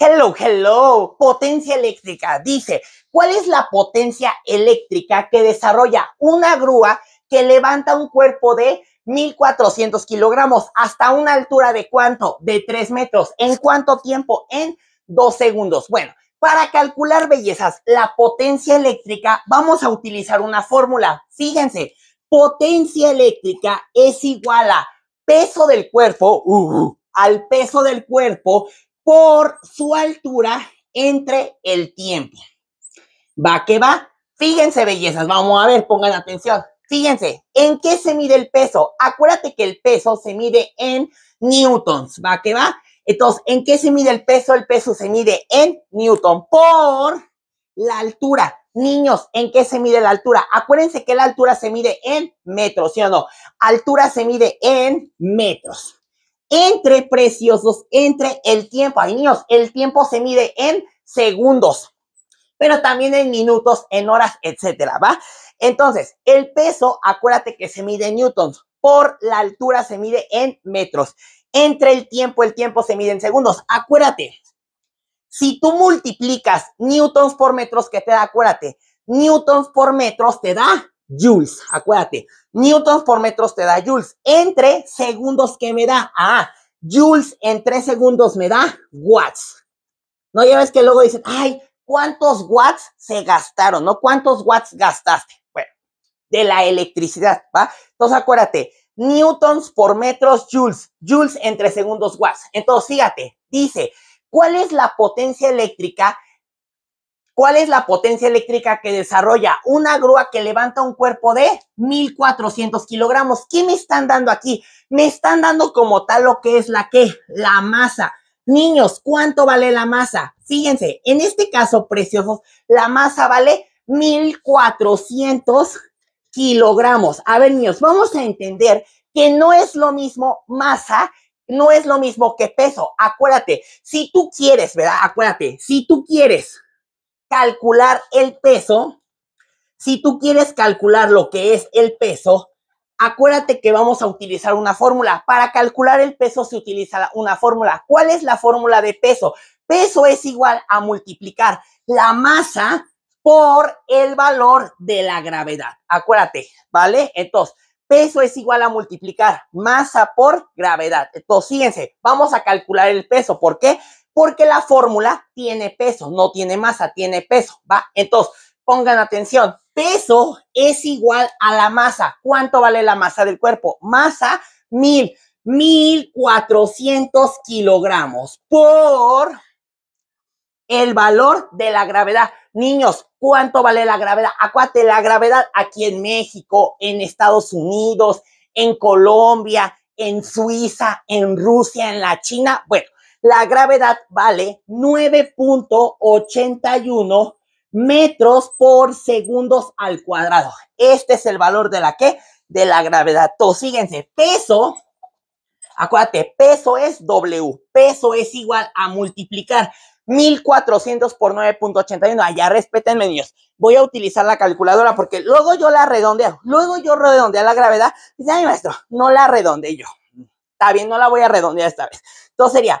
Hello, hello. Potencia eléctrica. Dice, ¿cuál es la potencia eléctrica que desarrolla una grúa que levanta un cuerpo de 1400 kilogramos hasta una altura de cuánto? De 3 metros. ¿En cuánto tiempo? En 2 segundos. Bueno, para calcular bellezas, la potencia eléctrica, vamos a utilizar una fórmula. Fíjense, potencia eléctrica es igual a peso del cuerpo uh, al peso del cuerpo por su altura entre el tiempo. Va que va. Fíjense, bellezas. Vamos a ver, pongan atención. Fíjense, ¿en qué se mide el peso? Acuérdate que el peso se mide en newtons. Va que va. Entonces, ¿en qué se mide el peso? El peso se mide en newton por la altura. Niños, ¿en qué se mide la altura? Acuérdense que la altura se mide en metros, ¿sí o no? Altura se mide en metros entre preciosos, entre el tiempo. Ay, niños, el tiempo se mide en segundos, pero también en minutos, en horas, etcétera, ¿va? Entonces, el peso, acuérdate que se mide en newtons, por la altura se mide en metros, entre el tiempo, el tiempo se mide en segundos. Acuérdate, si tú multiplicas newtons por metros, ¿qué te da, acuérdate, newtons por metros te da joules. Acuérdate, newtons por metros te da joules. Entre segundos, que me da? Ah, joules en tres segundos me da watts. No ya ves que luego dicen, ay, ¿cuántos watts se gastaron? ¿No? ¿Cuántos watts gastaste? Bueno, de la electricidad, ¿va? Entonces acuérdate, newtons por metros joules, joules entre segundos watts. Entonces fíjate, dice, ¿cuál es la potencia eléctrica ¿Cuál es la potencia eléctrica que desarrolla una grúa que levanta un cuerpo de 1400 kilogramos? ¿Qué me están dando aquí? Me están dando como tal lo que es la qué? la masa. Niños, ¿cuánto vale la masa? Fíjense, en este caso, preciosos, la masa vale 1400 kilogramos. A ver, niños, vamos a entender que no es lo mismo masa no es lo mismo que peso. Acuérdate, si tú quieres, ¿verdad? Acuérdate, si tú quieres calcular el peso, si tú quieres calcular lo que es el peso, acuérdate que vamos a utilizar una fórmula. Para calcular el peso se utiliza una fórmula. ¿Cuál es la fórmula de peso? Peso es igual a multiplicar la masa por el valor de la gravedad. Acuérdate, ¿vale? Entonces, peso es igual a multiplicar masa por gravedad. Entonces, fíjense, vamos a calcular el peso. ¿Por qué? porque la fórmula tiene peso, no tiene masa, tiene peso, ¿va? Entonces, pongan atención, peso es igual a la masa. ¿Cuánto vale la masa del cuerpo? Masa, mil, mil cuatrocientos kilogramos por el valor de la gravedad. Niños, ¿cuánto vale la gravedad? Acuate, la gravedad aquí en México, en Estados Unidos, en Colombia, en Suiza, en Rusia, en la China. Bueno, la gravedad vale 9.81 metros por segundos al cuadrado. Este es el valor de la que? De la gravedad. Entonces, síguense. peso, acuérdate, peso es W, peso es igual a multiplicar 1400 por 9.81. Allá respétenme, niños. Voy a utilizar la calculadora porque luego yo la redondeo. Luego yo redondeo la gravedad. Dice, ay, maestro, no la redondeé yo. Está bien, no la voy a redondear esta vez. Entonces sería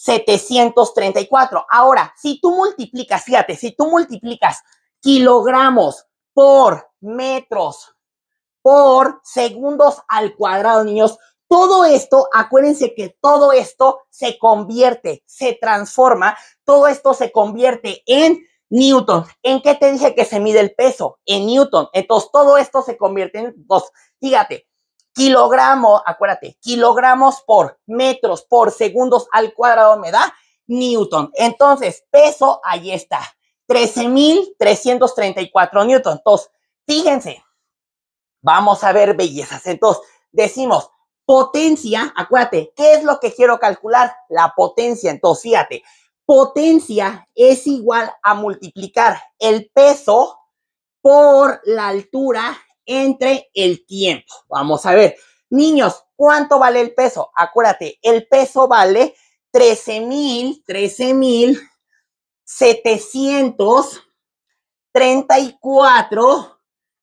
734. Ahora, si tú multiplicas, fíjate, si tú multiplicas kilogramos por metros por segundos al cuadrado, niños, todo esto, acuérdense que todo esto se convierte, se transforma, todo esto se convierte en Newton. ¿En qué te dije que se mide el peso? En Newton. Entonces, todo esto se convierte en dos. Fíjate, Kilogramo, acuérdate, kilogramos por metros por segundos al cuadrado me da newton. Entonces, peso, ahí está, 13.334 newton. Entonces, fíjense, vamos a ver bellezas. Entonces, decimos potencia, acuérdate, ¿qué es lo que quiero calcular? La potencia. Entonces, fíjate, potencia es igual a multiplicar el peso por la altura entre el tiempo. Vamos a ver. Niños, ¿cuánto vale el peso? Acuérdate, el peso vale 13 mil, 13 mil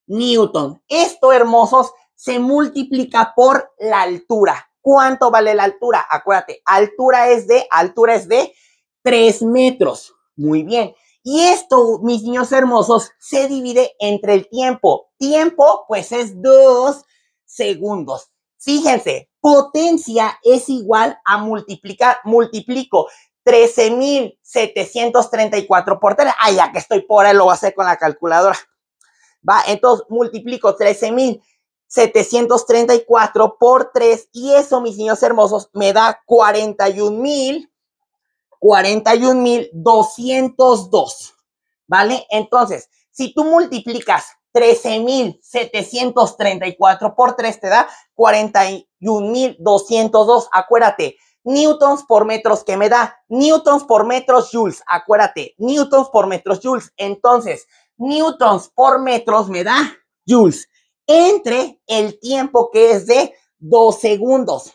newton. Esto, hermosos, se multiplica por la altura. ¿Cuánto vale la altura? Acuérdate, altura es de, altura es de 3 metros. Muy bien. Y esto, mis niños hermosos, se divide entre el tiempo tiempo, pues es dos segundos. Fíjense, potencia es igual a multiplicar, multiplico 13.734 por 3. Ay, ya que estoy por ahí, lo voy a hacer con la calculadora. Va, entonces multiplico 13.734 por 3 y eso, mis niños hermosos, me da 41.000, 41.202. ¿Vale? Entonces, si tú multiplicas 13.734 por 3 te da 41.202. Acuérdate, newtons por metros que me da newtons por metros joules. Acuérdate, newtons por metros joules. Entonces, newtons por metros me da joules entre el tiempo que es de 2 segundos.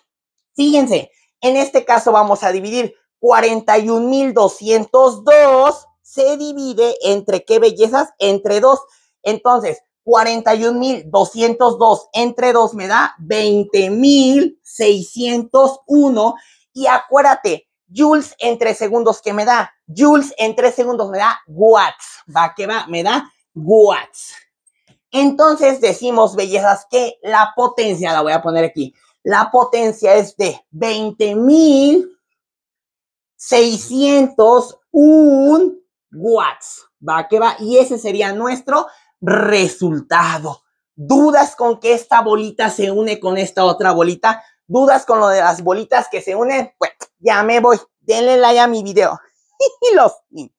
Fíjense, en este caso vamos a dividir 41.202 se divide entre qué bellezas, entre 2. Entonces, 41.202 entre 2 me da 20.601. Y acuérdate, joules entre segundos que me da. Joules entre segundos me da watts. Va que va, me da watts. Entonces decimos, bellezas, que la potencia, la voy a poner aquí, la potencia es de 20.601 watts. Va que va. Y ese sería nuestro resultado. Dudas con que esta bolita se une con esta otra bolita. Dudas con lo de las bolitas que se unen. Pues ya me voy. Denle like a mi video. Y los